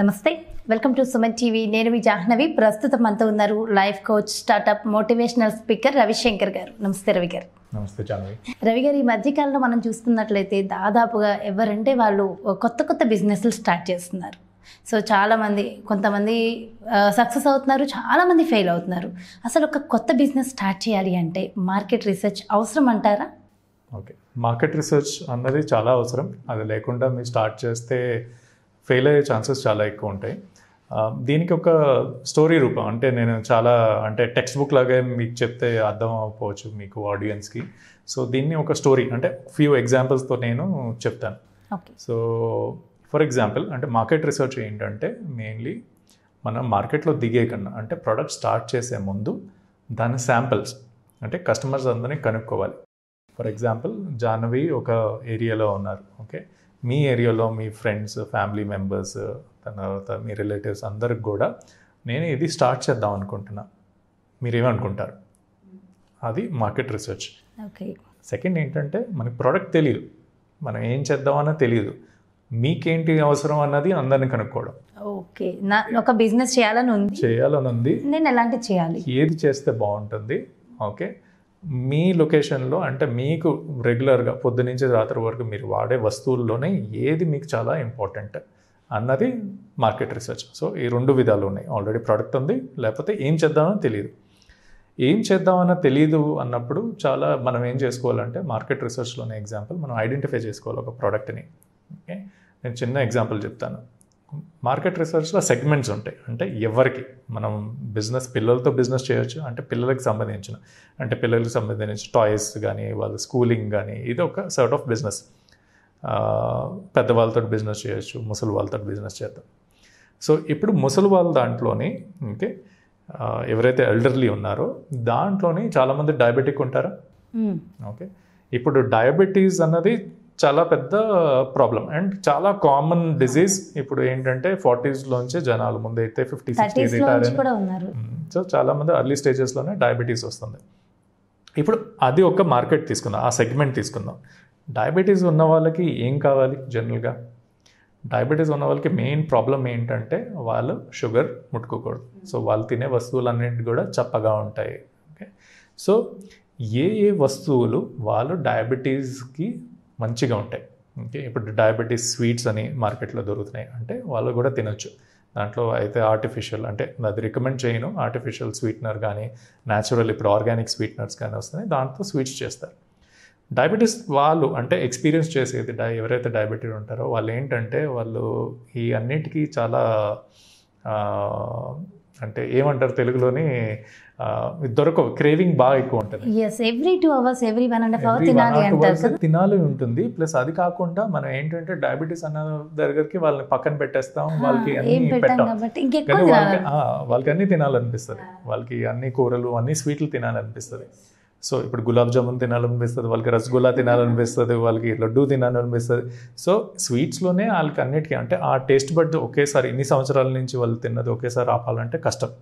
నమస్తే welcome to Suman TV నేను మీ జాహ్నవి ప్రస్తుతం అంతా ఉన్నారు life coach startup motivational speaker Ravishankar garu నమస్తే రవి గారు నమస్తే జాహ్నవి రవి గారు ఈ మధ్యకాలంలో మనం చూస్తున్నట్లయితే దాదాపుగా ఎవరంటే వాళ్ళు కొత్త కొత్త బిజినెస్లు స్టార్ట్ చేస్తున్నారు సో చాలామంది కొంతమంది సక్సెస్ అవుతున్నారు చాలామంది ఫెయిల్ అవుతున్నారు అసలు ఒక కొత్త బిజినెస్ స్టార్ట్ చేయాలి అంటే మార్కెట్ రీసెర్చ్ అవసరం అంటారా ఓకే మార్కెట్ రీసెర్చ్ అన్నది చాలా అవసరం అది లేకుండా మీరు స్టార్ట్ చేస్తే ఫెయిల్ అయ్యే ఛాన్సెస్ చాలా ఎక్కువ ఉంటాయి దీనికి ఒక స్టోరీ రూపం అంటే నేను చాలా అంటే టెక్స్ట్ బుక్ లాగే మీకు చెప్తే అర్థం అవ్వకపోవచ్చు మీకు ఆడియన్స్కి సో దీన్ని ఒక స్టోరీ అంటే ఫ్యూ ఎగ్జాంపుల్స్తో నేను చెప్తాను సో ఫర్ ఎగ్జాంపుల్ అంటే మార్కెట్ రీసెర్చ్ ఏంటంటే మెయిన్లీ మనం మార్కెట్లో దిగే కన్నా అంటే ప్రోడక్ట్ స్టార్ట్ చేసే ముందు దాని శాంపిల్స్ అంటే కస్టమర్స్ అందరినీ కనుక్కోవాలి ఫర్ ఎగ్జాంపుల్ జాహ్నవి ఒక ఏరియాలో ఉన్నారు ఓకే మీ ఏరియాలో మీ ఫ్రెండ్స్ ఫ్యామిలీ మెంబర్స్ తర్వాత మీ రిలేటివ్స్ అందరికి కూడా నేను ఇది స్టార్ట్ చేద్దాం అనుకుంటున్నా మీరేమనుకుంటారు అది మార్కెట్ రీసెర్చ్ ఓకే సెకండ్ ఏంటంటే మనకి ప్రోడక్ట్ తెలియదు మనం ఏం చేద్దామన్నా తెలియదు మీకేంటి అవసరం అన్నది అందరిని కనుక్కోవడం ఓకే నా ఒక బిజినెస్ చేయాలని ఉంది చేయాలని ఉంది నేను ఎలాంటి చేయాలి ఏది చేస్తే బాగుంటుంది ఓకే మీ లొకేషన్లో అంటే మీకు రెగ్యులర్గా పొద్దునుంచి రాత్రి వరకు మీరు వాడే వస్తువుల్లోనే ఏది మీకు చాలా ఇంపార్టెంట్ అన్నది మార్కెట్ రీసెర్చ్ సో ఈ రెండు విధాలు ఉన్నాయి ఆల్రెడీ ప్రోడక్ట్ ఉంది లేకపోతే ఏం చేద్దామని తెలియదు ఏం చేద్దామని తెలియదు అన్నప్పుడు చాలా మనం ఏం చేసుకోవాలంటే మార్కెట్ రీసెర్చ్లోనే ఎగ్జాంపుల్ మనం ఐడెంటిఫై చేసుకోవాలి ఒక ప్రోడక్ట్ని ఓకే నేను చిన్న ఎగ్జాంపుల్ చెప్తాను మార్కెట్ రీసెర్చ్లో సెగ్మెంట్స్ ఉంటాయి అంటే ఎవరికి మనం బిజినెస్ పిల్లలతో బిజినెస్ చేయొచ్చు అంటే పిల్లలకు సంబంధించిన అంటే పిల్లలకు సంబంధించిన టాయ్స్ కానీ వాళ్ళ స్కూలింగ్ కానీ ఇది ఒక సర్ట్ ఆఫ్ బిజినెస్ పెద్దవాళ్ళతో బిజినెస్ చేయొచ్చు ముసలి వాళ్ళతో బిజినెస్ చేద్దాం సో ఇప్పుడు ముసలి వాళ్ళ దాంట్లోని ఓకే ఎవరైతే ఎల్డర్లీ ఉన్నారో దాంట్లోని చాలామంది డయాబెటిక్ ఉంటారా ఓకే ఇప్పుడు డయాబెటీస్ అన్నది చాలా పెద్ద ప్రాబ్లం అండ్ చాలా కామన్ డిజీజ్ ఇప్పుడు ఏంటంటే ఫార్టీస్లోంచి జనాలు ముందు అయితే ఫిఫ్టీ సిక్స్టీ రిటైర్ సో మంది అర్లీ స్టేజెస్లోనే డయాబెటీస్ వస్తుంది ఇప్పుడు అది ఒక మార్కెట్ తీసుకుందాం ఆ సెగ్మెంట్ తీసుకుందాం డయాబెటీస్ ఉన్న వాళ్ళకి ఏం కావాలి జనరల్గా డయాబెటీస్ ఉన్న వాళ్ళకి మెయిన్ ప్రాబ్లం ఏంటంటే వాళ్ళు షుగర్ ముట్టుకోకూడదు సో వాళ్ళు తినే వస్తువులన్నింటి కూడా చప్పగా ఉంటాయి ఓకే సో ఏ ఏ వస్తువులు వాళ్ళు డయాబెటీస్కి మంచిగా ఉంటాయి ఓకే ఇప్పుడు డయాబెటీస్ స్వీట్స్ అని మార్కెట్లో దొరుకుతున్నాయి అంటే వాళ్ళు కూడా తినొచ్చు దాంట్లో అయితే ఆర్టిఫిషియల్ అంటే అది రికమెండ్ చేయను ఆర్టిఫిషియల్ స్వీట్నర్ కానీ న్యాచురల్ ఇప్పుడు ఆర్గానిక్ స్వీట్నర్స్ కానీ వస్తున్నాయి దాంతో స్వీట్స్ చేస్తారు డయాబెటీస్ వాళ్ళు అంటే ఎక్స్పీరియన్స్ చేసేది డై ఎవరైతే డయాబెటీస్ ఉంటారో వాళ్ళు ఏంటంటే వాళ్ళు ఈ అన్నిటికీ చాలా అంటే ఏమంటారు తెలుగులోని దొరకవు క్రేవింగ్ బాగా ఎక్కువ ఉంటుంది yes every two hours every one and half తినాలి అంటారు తినాలి ఉంటుంది ప్లస్ అది కాకుండా మనం ఏంటంటే డయాబెటీస్ అన్న దగ్గరికి వాళ్ళని పక్కన పెట్టేస్తాం వాళ్ళకి అన్ని పెట్టాం వాళ్ళకి అన్ని తినాలనిపిస్తుంది వాళ్ళకి అన్ని కూరలు అన్ని స్వీట్లు తినాలనిపిస్తుంది సో ఇప్పుడు గులాబ్ జామున్ తినాలనిపిస్తుంది వాళ్ళకి రసగుల్లా తినాలనిపిస్తుంది వాళ్ళకి లడ్డూ తినాలనిపిస్తుంది సో స్వీట్స్లోనే వాళ్ళకి అన్నిటికీ అంటే ఆ టేస్ట్ బట్టి ఒకేసారి ఇన్ని సంవత్సరాల నుంచి వాళ్ళు తిన్నది ఒకేసారి ఆపాలంటే కష్టం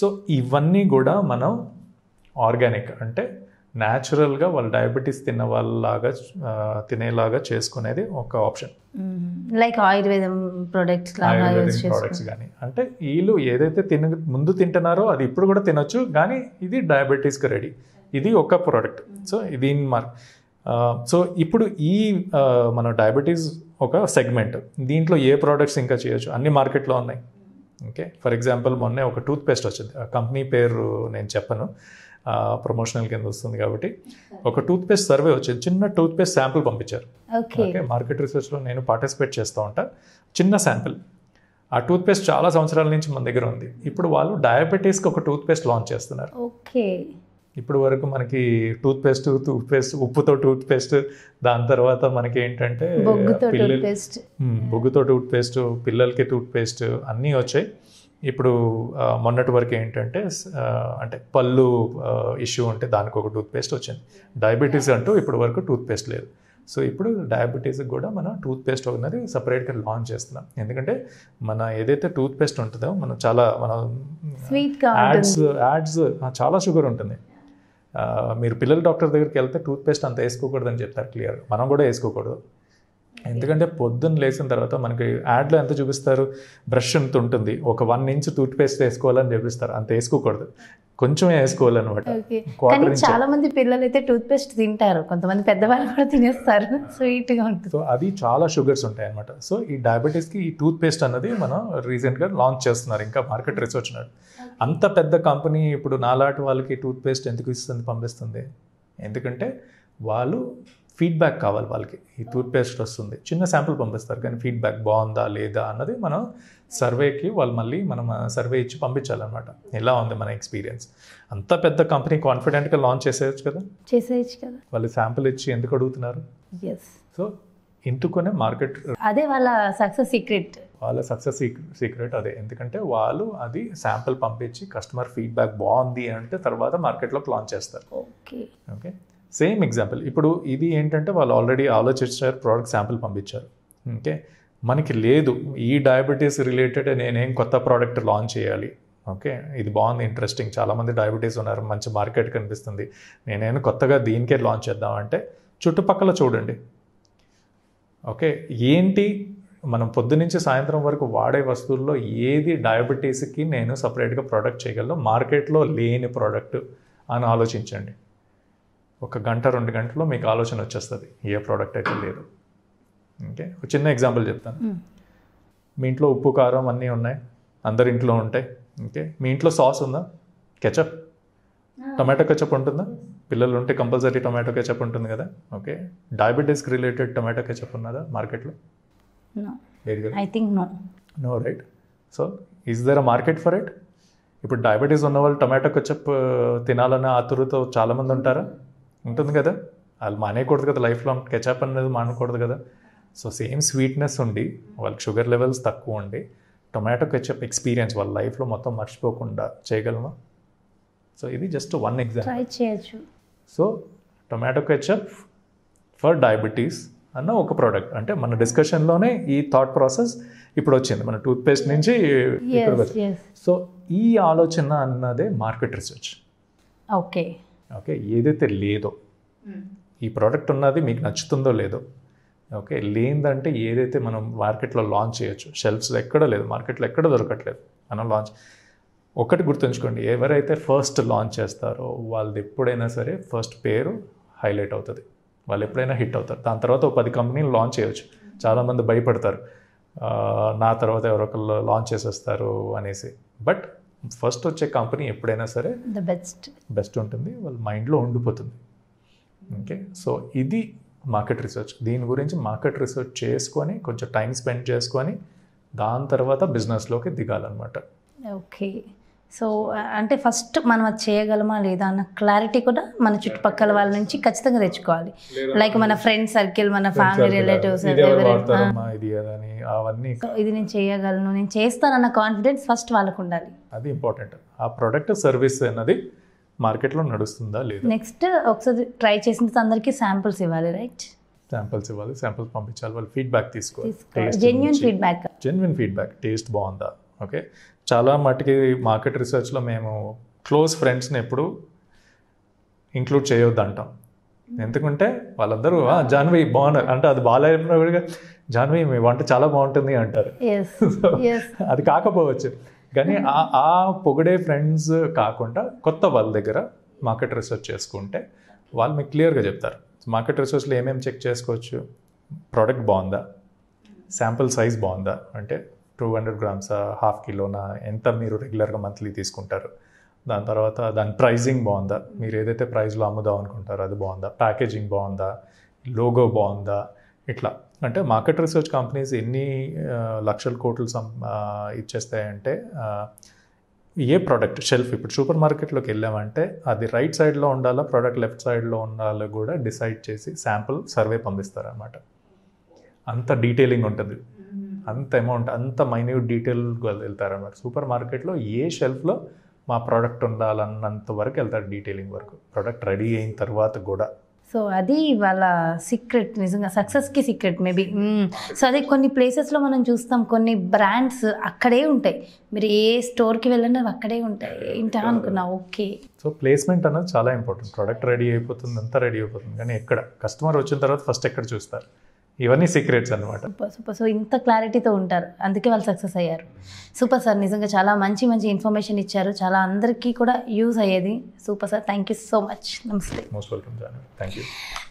సో ఇవన్నీ కూడా మనం ఆర్గానిక్ అంటే న్యాచురల్గా వాళ్ళు డయాబెటీస్ తిన్న వాళ్ళలాగా తినేలాగా చేసుకునేది ఒక ఆప్షన్ లైక్ ఆయుర్వేదం ప్రొడక్ట్స్ ఆయుర్వేదం ప్రొడక్ట్స్ కానీ అంటే వీళ్ళు ఏదైతే తిన ముందు తింటున్నారో అది ఇప్పుడు కూడా తినొచ్చు కానీ ఇది డయాబెటీస్కి రెడీ ఇది ఒక ప్రోడక్ట్ సో ఇది మార్క్ సో ఇప్పుడు ఈ మన డయాబెటీస్ ఒక సెగ్మెంట్ దీంట్లో ఏ ప్రోడక్ట్స్ ఇంకా చేయొచ్చు అన్ని మార్కెట్లో ఉన్నాయి ఓకే ఫర్ ఎగ్జాంపుల్ మొన్నే ఒక టూత్ పేస్ట్ వచ్చింది ఆ కంపెనీ పేరు నేను చెప్పను ప్రమోషనల్ కింద వస్తుంది కాబట్టి ఒక టూత్పేస్ట్ సర్వే వచ్చింది చిన్న టూత్పేస్ట్ శాంపుల్ పంపించారు ఓకే మార్కెట్ రీసెర్చ్లో నేను పార్టిసిపేట్ చేస్తూ ఉంటా చిన్న శాంపిల్ ఆ టూత్పేస్ట్ చాలా సంవత్సరాల నుంచి మన దగ్గర ఉంది ఇప్పుడు వాళ్ళు డయాబెటీస్కి ఒక టూత్పేస్ట్ లాంచ్ చేస్తున్నారు ఓకే ఇప్పుడు వరకు మనకి టూత్పేస్ట్ టూత్పేస్ట్ ఉప్పుతో టూత్పేస్ట్ దాని తర్వాత మనకి ఏంటంటే పిల్లలు బొగ్గుతో టూత్పేస్ట్ పిల్లలకి టూత్పేస్ట్ అన్నీ వచ్చాయి ఇప్పుడు మొన్నటి వరకు ఏంటంటే అంటే పళ్ళు ఇష్యూ ఉంటే దానికి ఒక టూత్పేస్ట్ వచ్చింది డయాబెటీస్ అంటూ ఇప్పటి వరకు టూత్పేస్ట్ లేదు సో ఇప్పుడు డయాబెటీస్కి కూడా మనం టూత్పేస్ట్ అనేది సపరేట్గా లాంచ్ చేస్తున్నాం ఎందుకంటే మన ఏదైతే టూత్పేస్ట్ ఉంటుందో మనం చాలా మన యాడ్స్ యాడ్స్ చాలా షుగర్ ఉంటుంది మీరు పిల్లల డాక్టర్ దగ్గరికి వెళ్తే టూత్పేస్ట్ అంత వేసుకోకూడదని చెప్తారు క్లియర్ మనం కూడా వేసుకోకూడదు ఎందుకంటే పొద్దున్న లేచిన తర్వాత మనకి యాడ్లో ఎంత చూపిస్తారు బ్రష్ ఎంత ఉంటుంది ఒక వన్ ఇంచ్ టూత్ పేస్ట్ వేసుకోవాలని చూపిస్తారు అంత వేసుకోకూడదు కొంచెం వేసుకోవాలన్నమాట చాలా మంది పిల్లలు అయితే టూత్ పేస్ట్ తింటారు కొంతమంది పెద్దవాళ్ళు కూడా తినేస్తారు స్వీట్ గా ఉంటుంది సో అది చాలా షుగర్స్ ఉంటాయి అనమాట సో ఈ డయాబెటీస్ కి ఈ టూత్ పేస్ట్ అన్నది మనం రీసెంట్ గా లాంచ్ చేస్తున్నారు ఇంకా మార్కెట్ రీసెర్చ్ అంత పెద్ద కంపెనీ ఇప్పుడు నాలాటి వాళ్ళకి టూత్ పేస్ట్ ఎందుకు ఇస్తుంది పంపిస్తుంది ఎందుకంటే వాళ్ళు ఫీడ్బ్యాక్ కావాలి వాళ్ళకి ఈ టూత్పేస్ట్ వస్తుంది చిన్న శాంపుల్ పంపిస్తారు కానీ ఫీడ్బ్యాక్ బాగుందా లేదా అన్నది మనం సర్వేకి వాళ్ళు మళ్ళీ మనం సర్వే ఇచ్చి పంపించాలన్నమాట ఎలా ఉంది మన ఎక్స్పీరియన్స్ అంత పెద్ద కంపెనీ కాన్ఫిడెంట్గా లాంచ్ చేసేయచ్చు కదా చేసేయచ్చు కదా వాళ్ళు శాంపుల్ ఇచ్చి ఎందుకు అడుగుతున్నారు సో ఎందుకునే మార్కెట్ అదే వాళ్ళ సక్సెస్ సీక్రెట్ వాళ్ళ సక్సెస్ సీక్రెట్ అదే ఎందుకంటే వాళ్ళు అది శాంపుల్ పంపించి కస్టమర్ ఫీడ్బ్యాక్ బాగుంది అంటే తర్వాత మార్కెట్లోకి లాంచ్ చేస్తారు ఓకే ఓకే సేమ్ ఎగ్జాంపుల్ ఇప్పుడు ఇది ఏంటంటే వాళ్ళు ఆల్రెడీ ఆలోచించారు ప్రోడక్ట్ శాంపుల్ పంపించారు ఓకే మనకి లేదు ఈ డయాబెటీస్ రిలేటెడ్ నేనేం కొత్త ప్రోడక్ట్ లాంచ్ చేయాలి ఓకే ఇది బాగుంది ఇంట్రెస్టింగ్ చాలామంది డయాబెటీస్ ఉన్నారు మంచి మార్కెట్ కనిపిస్తుంది నేనేం కొత్తగా దీనికే లాంచ్ చేద్దామంటే చుట్టుపక్కల చూడండి ఓకే ఏంటి మనం పొద్దునుంచి సాయంత్రం వరకు వాడే వస్తువుల్లో ఏది డయాబెటీస్కి నేను సపరేట్గా ప్రోడక్ట్ చేయగలను మార్కెట్లో లేని ప్రోడక్ట్ అని ఆలోచించండి ఒక గంట రెండు గంటలో మీకు ఆలోచన వచ్చేస్తుంది ఏ ప్రోడక్ట్ అయితే లేదు ఓకే ఒక చిన్న ఎగ్జాంపుల్ చెప్తాను hmm. మీ ఇంట్లో ఉప్పు కారం అన్నీ ఉన్నాయి అందరి ఇంట్లో ఉంటాయి ఓకే మీ ఇంట్లో సాస్ ఉందా కెచప్ టొమాటో కెచప్ ఉంటుందా పిల్లలు ఉంటే కంపల్సరీ టొమాటో కెచప్ ఉంటుంది కదా ఓకే డయాబెటీస్కి రిలేటెడ్ టొమాటో కెచప్ ఉన్నదా మార్కెట్లో I think no no right so is there a market for it ఇప్పుడు డయాబెటీస్ ఉన్న వాళ్ళు టొమాటో కెచప్ uh, తినాలన్న ఆతురతో చాలామంది ఉంటారా ఉంటుంది కదా వాళ్ళు మానేయకూడదు కదా లైఫ్ లాంగ్ కెచప్ అనేది మానకూడదు కదా సో సేమ్ స్వీట్నెస్ ఉండి వాళ్ళకి షుగర్ లెవెల్స్ తక్కువ ఉండి టొమాటో కెచప్ ఎక్స్పీరియన్స్ వాళ్ళ లైఫ్లో మొత్తం మర్చిపోకుండా చేయగలము సో ఇది జస్ట్ వన్ ఎగ్జాంపుల్ చేయొచ్చు so tomato ketchup for diabetes అన్న ఒక ప్రోడక్ట్ అంటే మన డిస్కషన్లోనే ఈ థాట్ ప్రాసెస్ ఇప్పుడు వచ్చింది మన టూత్పేస్ట్ నుంచి సో ఈ ఆలోచన అన్నదే మార్కెట్ రీసెర్చ్ ఓకే ఓకే ఏదైతే లేదో ఈ ప్రోడక్ట్ ఉన్నది మీకు నచ్చుతుందో లేదో ఓకే లేనిదంటే ఏదైతే మనం మార్కెట్లో లాంచ్ చేయొచ్చు షెల్ఫ్స్ ఎక్కడ లేదు మార్కెట్లో ఎక్కడ దొరకట్లేదు మనం లాంచ్ ఒకటి గుర్తుంచుకోండి ఎవరైతే ఫస్ట్ లాంచ్ చేస్తారో వాళ్ళది ఎప్పుడైనా సరే ఫస్ట్ పేరు హైలైట్ అవుతుంది వాళ్ళు ఎప్పుడైనా హిట్ అవుతారు దాని తర్వాత ఒక పది కంపెనీలు లాంచ్ చేయొచ్చు చాలామంది భయపడతారు నా తర్వాత ఎవరొకళ్ళు లాంచ్ చేసేస్తారు అనేసి బట్ ఫస్ట్ వచ్చే కంపెనీ ఎప్పుడైనా సరే ద బెస్ట్ బెస్ట్ ఉంటుంది వాళ్ళ మైండ్లో ఉండిపోతుంది ఓకే సో ఇది మార్కెట్ రీసెర్చ్ దీని గురించి మార్కెట్ రీసెర్చ్ చేసుకొని కొంచెం టైం స్పెండ్ చేసుకొని దాని తర్వాత బిజినెస్లోకి దిగాలన్నమాట ఓకే సో అంటే ఫస్ట్ మనం అది చేయగలమా లేదా అన్న క్లారిటీ కూడా మన చుట్టుపక్కల వాళ్ళ నుంచి ఖచ్చితంగా తెచ్చుకోవాలి లైక్ మన ఫ్రెండ్స్ సర్కిల్ మన ఫ్యామిలీ రిలేటివ్స్ ah. ఇది అని అవన్నీ ఇది నేను చేయగలను నేను చేస్తాను అన్న కాన్ఫిడెన్స్ ఫస్ట్ వాళ్ళకు ఉండాలి అది ఇంపార్టెంట్ ఆ ప్రోడక్ట్ సర్వీస్ అన్నది మార్కెట్లో నడుస్తుందా లేదా నెక్స్ట్ ఒకసారి ట్రై చేసిన అందరికీ శాంపుల్స్ ఇవ్వాలి రైట్ శాంపుల్స్ ఇవ్వాలి శాంపుల్స్ పంపించాలి వాళ్ళు ఫీడ్బ్యాక్ తీసుకోవాలి genuine feedback genuine feedback taste బాగుందా ఓకే చాలా మటుకి మార్కెట్ రీసెర్చ్లో మేము క్లోజ్ ఫ్రెండ్స్ని ఎప్పుడు ఇంక్లూడ్ చేయొద్దు అంటాం ఎందుకంటే వాళ్ళందరూ జాన్వి బాగున్నారు అంటే అది బాగాలేనప్పుడు జాన్వి మీ వంట చాలా బాగుంటుంది అంటారు అది కాకపోవచ్చు కానీ ఆ పొగిడే ఫ్రెండ్స్ కాకుండా కొత్త వాళ్ళ దగ్గర మార్కెట్ రీసెర్చ్ చేసుకుంటే వాళ్ళు మీకు క్లియర్గా చెప్తారు మార్కెట్ రీసెర్చ్లో ఏమేమి చెక్ చేసుకోవచ్చు ప్రోడక్ట్ బాగుందా శాంపుల్ సైజ్ బాగుందా అంటే టూ హండ్రెడ్ గ్రామ్సా హాఫ్ కిలోనా ఎంత మీరు రెగ్యులర్గా మంత్లీ తీసుకుంటారు దాని తర్వాత దాని ప్రైజింగ్ బాగుందా మీరు ఏదైతే ప్రైస్లో అమ్ముదాం అనుకుంటారో అది బాగుందా ప్యాకేజింగ్ బాగుందా లోగో బాగుందా ఇట్లా అంటే మార్కెట్ రీసెర్చ్ కంపెనీస్ ఎన్ని లక్షల కోట్లు సం ఇచ్చేస్తాయంటే ఏ ప్రోడక్ట్ షెల్ఫ్ ఇప్పుడు సూపర్ మార్కెట్లోకి వెళ్ళామంటే అది రైట్ సైడ్లో ఉండాలా ప్రోడక్ట్ లెఫ్ట్ సైడ్లో ఉండాలో కూడా డిసైడ్ చేసి శాంపుల్ సర్వే పంపిస్తారనమాట అంత డీటెయిలింగ్ ఉంటుంది అంత అమౌంట్ అంత మైన్యూట్ డీటెయిల్గా వెళ్తారనమాట సూపర్ మార్కెట్లో ఏ షెల్ఫ్లో మా ప్రోడక్ట్ ఉండాలన్నంత వరకు వెళ్తారు డీటెయిలింగ్ వరకు ప్రోడక్ట్ రెడీ అయిన తర్వాత కూడా సో అది వాళ్ళ సీక్రెట్ నిజంగా సక్సెస్కి సీక్రెట్ మేబీ సో అదే కొన్ని ప్లేసెస్లో మనం చూస్తాం కొన్ని బ్రాండ్స్ అక్కడే ఉంటాయి మీరు ఏ స్టోర్కి వెళ్ళినా అక్కడే ఉంటాయి ఏంటా అనుకున్నా ఓకే సో ప్లేస్మెంట్ అనేది చాలా ఇంపార్టెంట్ ప్రోడక్ట్ రెడీ అయిపోతుంది అంతా రెడీ అయిపోతుంది కానీ ఎక్కడ కస్టమర్ వచ్చిన తర్వాత ఫస్ట్ ఎక్కడ చూస్తారు ఇవన్నీ సీక్రెట్స్ అనమాట సూపర్ సూపర్ సో ఇంత క్లారిటీతో ఉంటారు అందుకే వాళ్ళు సక్సెస్ అయ్యారు సూపర్ సార్ నిజంగా చాలా మంచి మంచి ఇన్ఫర్మేషన్ ఇచ్చారు చాలా అందరికీ కూడా యూజ్ అయ్యేది super sir thank you so much నమస్తే most welcome thank you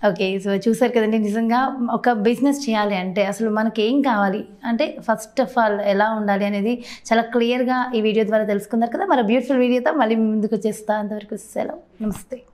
okay so చూసారు కదండి నిజంగా ఒక బిజినెస్ చేయాలి అంటే అసలు మనకి ఏం కావాలి అంటే ఫస్ట్ ఆఫ్ ఆల్ ఎలా ఉండాలి అనేది చాలా క్లియర్గా ఈ వీడియో ద్వారా తెలుసుకున్నారు కదా మన బ్యూటిఫుల్ వీడియోతో మళ్ళీ ముందుకు వచ్చేస్తా అంతవరకు సెలవు నమస్తే